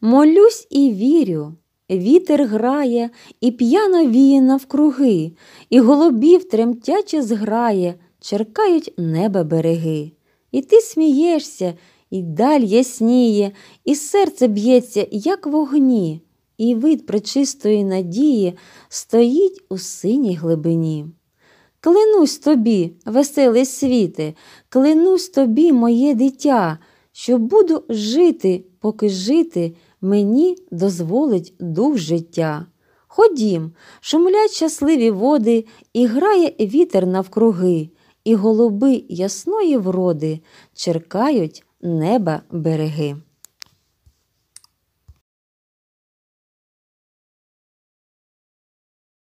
Молюсь і вірю. Вітер грає, і п'яно віє навкруги, і голубів тремтяче зграє, черкають неба береги. І ти смієшся, і даль ясніє, і серце б'ється, як вогні, і вид пречистої надії стоїть у синій глибині. Клянусь тобі, веселий світе, клянусь тобі, моє дитя, що буду жити, поки жити мені дозволить дух життя. Ходім, шумлять щасливі води, і грає вітер навкруги, і голуби ясної вроди черкають неба береги.